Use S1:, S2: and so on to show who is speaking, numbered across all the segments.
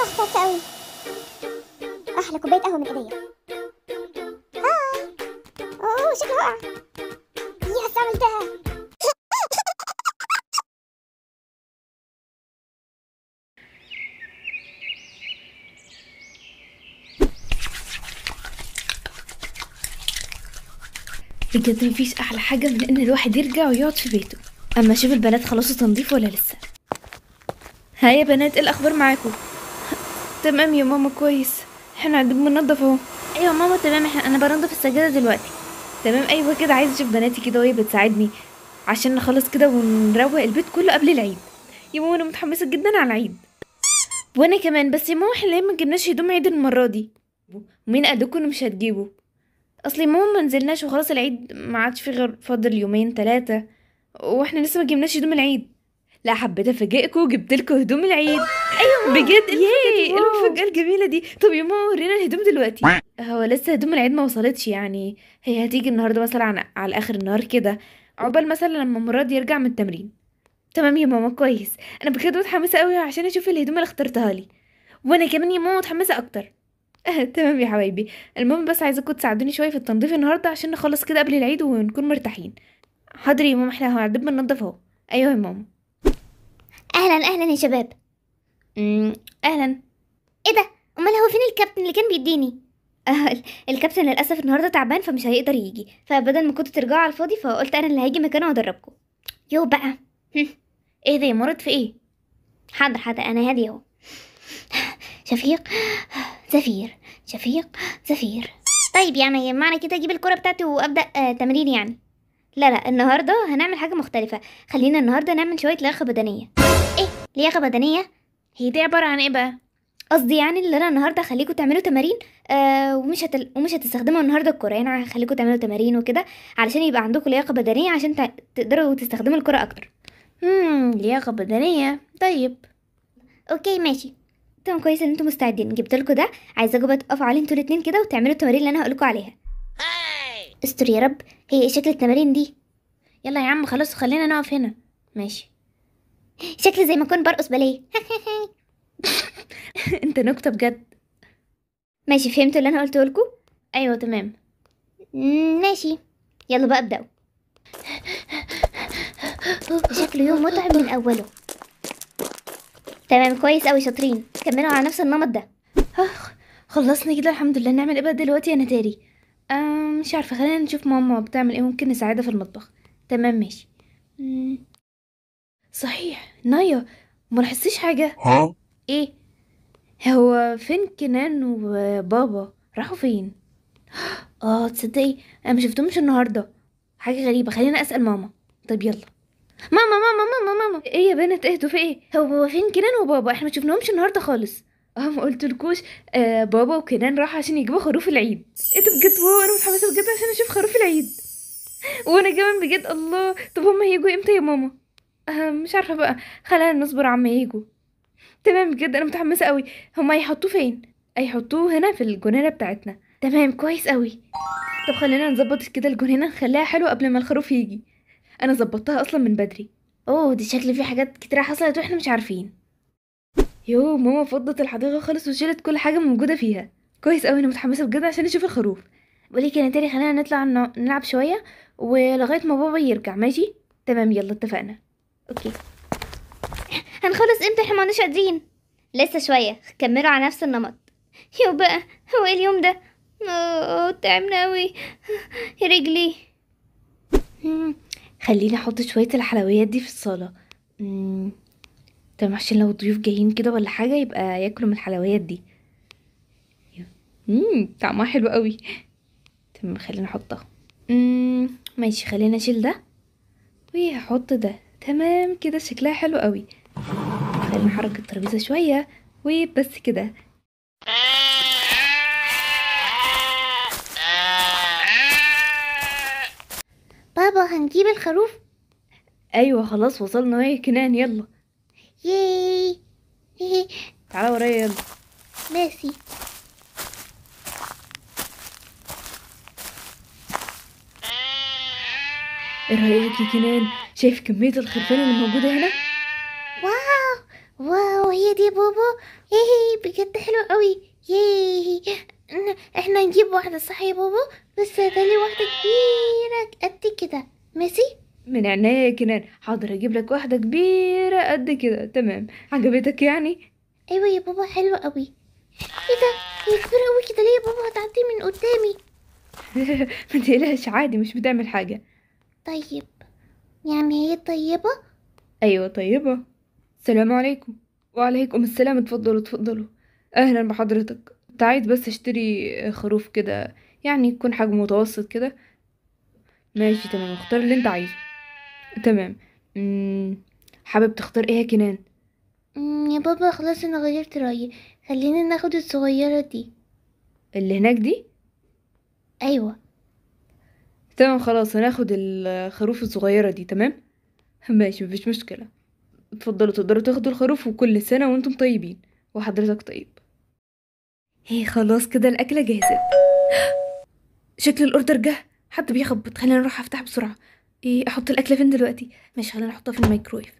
S1: آه كويسة أحلى كوباية قهوة من إيديا آه أوه شكلها وقع يس عملتها بجد مفيش احلى حاجه من ان الواحد يرجع ويقعد في بيته اما اشوف البنات خلصوا تنظيف ولا لسه هيا بنات ايه الاخبار معاكم تمام يا ماما كويس احنا عند بننضف اهو ايوه ماما تمام احنا انا بنضف السجاده دلوقتي تمام ايوه كده عايز اشوف بناتي كده وهي بتساعدني عشان نخلص كده ونروق البيت كله قبل العيد يا ماما انا متحمسه جدا على العيد وانا كمان بس يا ماما احنا ليه ما جبناش هدوم عيد المره دي مين قدكم مش هتجيبوا اصلي ماما ما نزلناش وخلاص العيد ما عادش في غير فاضل يومين ثلاثه واحنا لسه ما جبناش هدوم العيد لا حبيت افاجئكم وجبت لكم هدوم العيد ايوه بجد ايه المفاجاه الجميله دي طب يا ماما ورينا الهدوم دلوقتي هو لسه هدوم العيد ما وصلتش يعني هي هتيجي النهارده مثلا على, على اخر النهار كده عقبال مثلا لما مراد يرجع من التمرين تمام يا ماما كويس انا بجد متحمسه قوي عشان اشوف الهدوم اللي اخترتها لي وانا كمان يا ماما متحمسه اكتر أه، تمام يا حبايبي المهم بس عايزاكم تساعدوني شويه في التنظيف النهارده عشان نخلص كده قبل العيد ونكون مرتاحين حاضر يا ماما احنا هنعدب ننضف اهو ايوه يا ماما اهلا اهلا يا شباب امم اهلا ايه ده امال هو فين الكابتن اللي كان بيديني آه الكابتن للاسف النهارده تعبان فمش هيقدر يجي فبدل ما كنتوا ترجعوا على الفاضي فقلت انا اللي هاجي مكانه وادربكم يو بقى ايه ده يا مرض في ايه حاضر حاضر انا هادي اهو شفيق زفير شفيق زفير طيب يعني معنى كده اجيب الكره بتاعتي وابدا آه تمرين يعني لا لا النهارده هنعمل حاجه مختلفه خلينا النهارده نعمل شويه لياقه بدنيه لياقه بدنيه هي دي عباره عن ايه بقى قصدي يعني اللي انا النهارده هخليكم تعملوا تمارين آه ومش هتل... ومش هتستخدموا النهارده الكره يعني هخليكم تعملوا تمارين وكده علشان يبقى عندكم لياقه بدنيه عشان ت... تقدروا تستخدموا الكره اكتر امم لياقه بدنيه طيب اوكي ماشي تمام كويس ان انتم مستعدين جبت لكم ده عايزاكم بقى تقفوا عليه انتوا الاثنين كده وتعملوا التمارين اللي انا هقول عليها استر يا رب هي ايه شكل التمارين دي يلا يا عم خلاص خلينا نقف هنا ماشي شكلي زي ما اكون برقص باليه انت نكته بجد ماشي فهمتوا اللي انا قلته لكم ايوه تمام ماشي يلا بقى ابداوا شكله يوم متعب من اوله تمام كويس قوي شاطرين كملوا على نفس النمط ده خلصنا كده الحمد لله نعمل ايه بقى دلوقتي انا تاري مش عارفه خلينا نشوف ماما بتعمل ايه ممكن نساعدها في المطبخ تمام ماشي صحيح نايا ما لاحظتيش حاجة ها ايه هو فين كنان وبابا راحوا فين اه تصدقي انا ما شفتهمش النهارده حاجه غريبه خلينا اسال ماما طب يلا ماما ماما ماما ماما ايه يا بنت اهدوا في ايه هو فين كنان وبابا احنا ما شفناهمش النهارده خالص اه ما قلتلكوش آه بابا وكنان راحوا عشان يجيبوا خروف العيد ايه ده بجد واو انا متحمسه بجد عشان اشوف خروف العيد وانا كمان بجد الله طب هما هيجوا امتى يا ماما مش عارفه بقى خلينا نصبر عما يجوا تمام بجد انا متحمسه قوي هما هيحطوه فين هيحطوه هنا في الجنينه بتاعتنا تمام كويس قوي طب خلينا نظبط كده الجنينه نخليها حلوه قبل ما الخروف يجي انا ظبطتها اصلا من بدري اوه دي شكل في حاجات كتير حصلت واحنا مش عارفين يو ماما فضت الحديقه خالص وشيلت كل حاجه موجوده فيها كويس قوي انا متحمسه بجد عشان اشوف الخروف ولكن يا تاني خلينا نطلع نلعب شويه ولغايه ما بابا يرجع ماشي تمام يلا اتفقنا اوكي هنخلص امتى احنا مش قادرين لسه شويه كملوا على نفس النمط يو بقى هو ايه اليوم ده اوه تعبنا اوي رجلي خليني احط شويه الحلويات دي في الصاله تمام عشان لو الضيوف جايين كده ولا حاجه يبقى ياكلوا من الحلويات دي امم طعمها حلو قوي تمام خلينا احطها امم ماشي خلينا اشيل ده وهحط ده تمام كده شكلها حلو قوي خلينا نحرك الترابيزة شوية وبس كده بابا هنجيب الخروف ايوه خلاص وصلنا اهي كنان يلا ياي تعالى ورايا يلا ماشي ايه رايك يا كنان شايف كميه الخرفان اللي موجوده هنا واو واو هي دي بوبو ايه بجد حلو قوي ايه احنا نجيب واحده صح يا بوبو بس هاتلي واحده كبيره قد كده ماشي من عينيا يا كنان حاضر اجيب لك واحده كبيره قد كده تمام عجبتك يعني ايوه يا بابا حلوه قوي ايه ده هي كبيره قوي كده ليه يا بابا هتعدي من قدامي ما تقلقش عادي مش بتعمل حاجه طيب يعني هي طيبة؟ أيوة طيبة السلام عليكم وعليكم السلام اتفضلوا اتفضلوا أهلا بحضرتك تعيد عايز بس اشتري خروف كده يعني يكون حجمه متوسط كده ماشي تمام اختار اللي انت عايزه تمام حابب تختار ايه يا كنان يا بابا خلاص انا غيرت رأيي خلينا ناخد الصغيرة دي اللي هناك دي ايوه تمام خلاص هناخد الخروف الصغيرة دي تمام ماشي مفيش مشكلة اتفضلوا تقدروا تاخدوا الخروف وكل سنة وانتم طيبين وحضرتك طيب هي خلاص كده الأكلة جاهزة شكل الأوردر جه حد بيخبط خلينا نروح أفتح بسرعة ايه أحط الأكلة فين دلوقتي ماشي خلينا نحطها في الميكرويف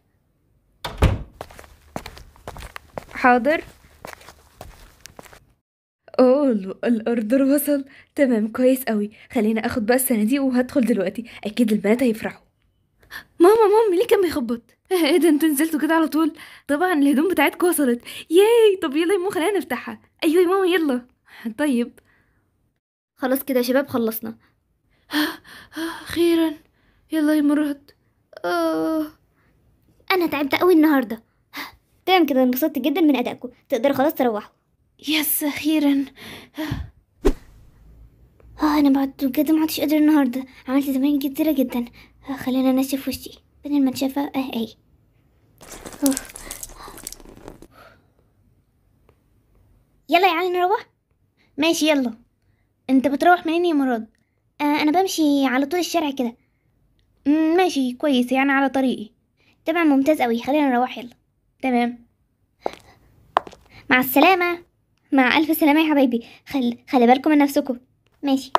S1: حاضر اوه الاوردر وصل تمام كويس قوي خلينا اخد بقى دي وهدخل دلوقتي اكيد البنات هيفرحوا ماما مامي ليه كان بيخبط ايه ده انتوا نزلتوا كده على طول طبعا الهدوم بتاعتكم وصلت ياي طب يلا يا ماما خلينا نفتحها ايوه يا ماما يلا طيب خلاص كده يا شباب خلصنا اخيرا يلا يا مراد انا تعبت قوي النهارده تمام كده انبسطت جدا من ادائكم تقدروا خلاص تروحوا يس اخيرا ها آه، انا بعد بجد ما عدتش قادره النهارده عملت زمان كتيره جدا آه، خلينا نشف وشي بدل ما تشافى اه اي يلا يا علي نروح ماشي يلا انت بتروح منين يا مراد آه، انا بمشي على طول الشارع كده ماشي كويس يعني على طريقي تمام ممتاز قوي خلينا نروح يلا تمام مع السلامه مع ألف سلامة يا حبايبي خل... خلي بالكم من نفسكم ماشي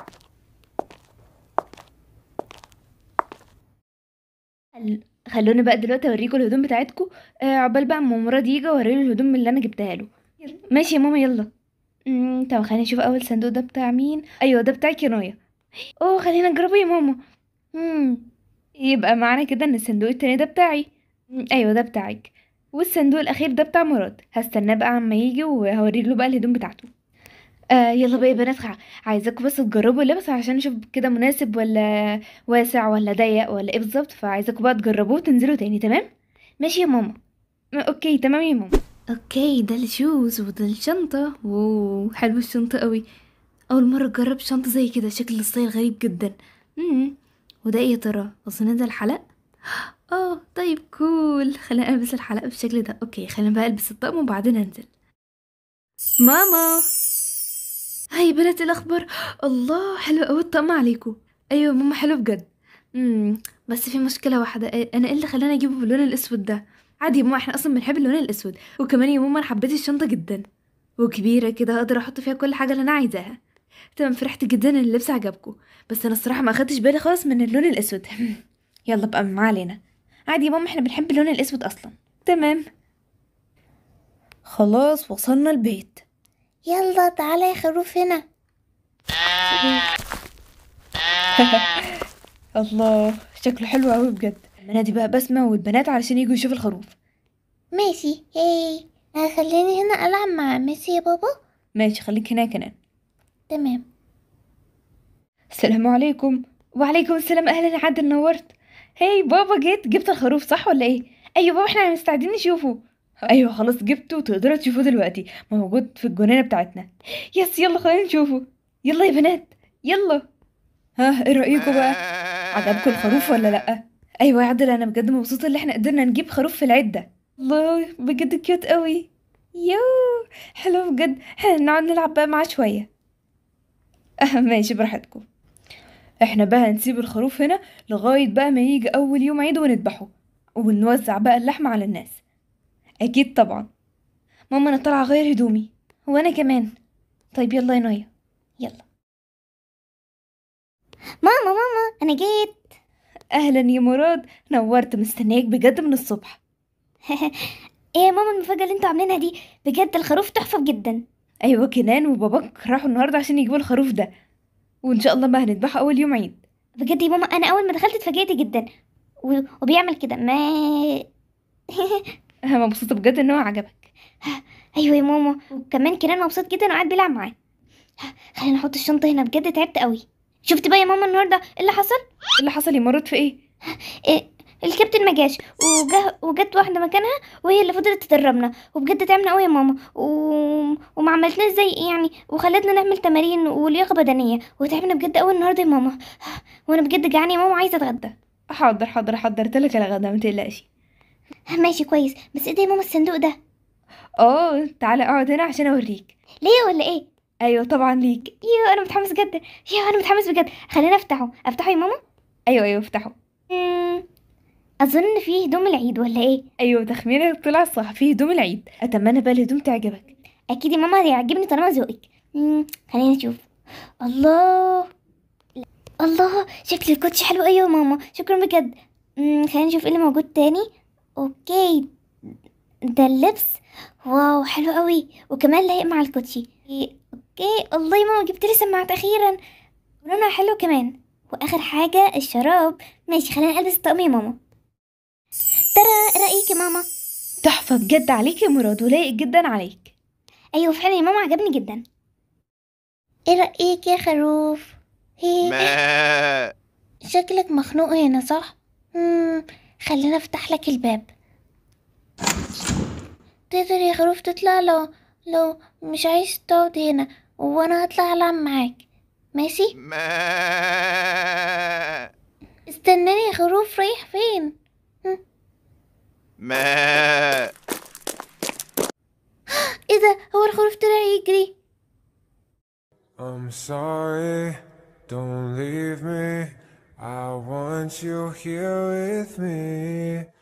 S1: خل... خلوني بقى دلوقتي اوريكم الهدوم بتاعتكم آه عقبال بقى اما مراد يجي اوريله الهدوم اللي انا جبتها له ماشي يا ماما يلا طب خلينا نشوف اول صندوق ده بتاع مين ايوه ده بتاع كنايه اوه خلينا نجربه يا ماما مم. يبقى معنى كده ان الصندوق التاني ده بتاعي ايوه ده بتاعك والصندوق الاخير ده بتاع مراد هستناه بقى عما يجي وهوري له بقى الهدوم بتاعته آه يلا بقى يا بنات عايزاكم بس تجربوا اللبس عشان نشوف كده مناسب ولا واسع ولا ضيق ولا ايه بالظبط فعايزاكم بقى تجربوه وتنزلوا تاني تمام ماشي يا ماما اوكي تمام يا ماما اوكي ده الشوز وده الشنطه واو حلو الشنطه قوي اول مره اجرب شنطه زي كده شكل الستايل غريب جدا امم وده ايه يا ترى اصل ده الحلق اه طيب كول خلينا البس الحلقة بالشكل ده اوكي خلينا بقى البس الطقم وبعدين انزل ماما هاي بنات الاخبار الله حلو قوي الطقم عليكم ايوه ماما حلو بجد امم بس في مشكله واحده انا ايه اللي خلاني اجيبه باللون الاسود ده عادي يا ماما احنا اصلا بنحب اللون الاسود وكمان يا ماما انا حبيت الشنطه جدا وكبيره كده اقدر احط فيها كل حاجه اللي انا عايزاها تمام فرحت جدا ان اللبس عجبكم بس انا الصراحه ما اخدتش بالي خالص من اللون الاسود يلا بقى ما علينا عادي يا ماما احنا بنحب اللون الاسود اصلا تمام خلاص وصلنا البيت يلا تعالى يا خروف هنا الله شكله حلو قوي بجد منادي بقى بسمة والبنات علشان يجوا يشوفوا الخروف ماشي ايه آه، خليني هنا ألعب مع ميسي يا بابا ماشي خليك هناك أنا تمام السلام عليكم وعليكم السلام أهلا عادل نورت هاي بابا جيت جبت الخروف صح ولا ايه ايوه بابا احنا مستعدين نشوفه ايوه خلاص جبته تقدروا تشوفوه دلوقتي موجود في الجنينه بتاعتنا يس يلا خلينا نشوفه يلا يا بنات يلا ها ايه رايكم بقى عجبكم الخروف ولا لا ايوه يا عدل انا بجد مبسوطه ان احنا قدرنا نجيب خروف في العده الله بجد كيوت قوي يو حلو بجد احنا نقعد نلعب بقى معاه شويه ماشي براحتكم احنا بقى هنسيب الخروف هنا لغاية بقى ما يجي أول يوم عيد ونذبحه ونوزع بقى اللحمة على الناس أكيد طبعا ماما أنا طالعة أغير هدومي وأنا كمان طيب يلا يا نايا يلا ماما ماما أنا جيت أهلا يا مراد نورت مستنياك بجد من الصبح ايه يا ماما المفاجأة اللي انتوا عاملينها دي بجد الخروف تحفة جدا ايوه كنان وباباك راحوا النهارده عشان يجيبوا الخروف ده وان شاء الله ما هنذبحه اول يوم عيد بجد يا ماما انا اول ما دخلت اتفاجئت جدا و... وبيعمل كده ما انا مبسوطه بجد ان هو عجبك ايوه يا ماما وكمان كنان مبسوط جدا وقاعد بيلعب معاه خلينا نحط الشنطه هنا بجد تعبت قوي شفت بقى يا ماما النهارده ايه اللي حصل إيه اللي حصل يمرض في ايه, إيه، الكابتن ما جاش وجه وجت واحده مكانها وهي اللي فضلت تدربنا وبجد تعبنا قوي يا ماما و... وما عملتناش زي إيه يعني وخلتنا نعمل تمارين ولياقه بدنيه وتعبنا بجد قوي النهارده يا ماما وانا بجد جعانه يا ماما عايزه اتغدى حاضر حاضر حضرت لك الغدا ما تقلقش ماشي كويس بس ايه ده يا ماما الصندوق ده اه تعالى اقعد هنا عشان اوريك ليه ولا ايه ايوه طبعا ليك يو انا متحمس جدا يو انا متحمس بجد خلينا افتحه افتحه يا ماما ايوه ايوه افتحه أظن فيه هدوم العيد ولا إيه؟ أيوة تخمينك طلع صح فيه هدوم العيد أتمنى بقى الهدوم تعجبك أكيد يا ماما هيعجبني طالما ذوقك خلينا نشوف الله الله شكل الكوتش حلو أيوة يا ماما شكرا بجد خلينا نشوف إيه اللي موجود تاني أوكي ده اللبس واو حلو قوي وكمان لايق مع الكوتشي اوكي الله يا ماما جبت لي سماعات اخيرا لونها حلو كمان واخر حاجه الشراب ماشي خلينا البس الطقم يا ماما ترى رأيك يا ماما تحفة بجد عليك يا مراد ولايق جدا عليك أيوة فعلا يا ماما عجبني جدا ايه رأيك يا خروف هي ما شكلك مخنوق هنا صح؟ مم. خلينا افتح لك الباب تقدر يا خروف تطلع لو لو مش عايز تقعد هنا وانا هطلع العب معاك ماشي ما استناني يا خروف رايح فين ماء ايه ده هو الخروف طلع يجري I'm sorry don't leave me I want you here with me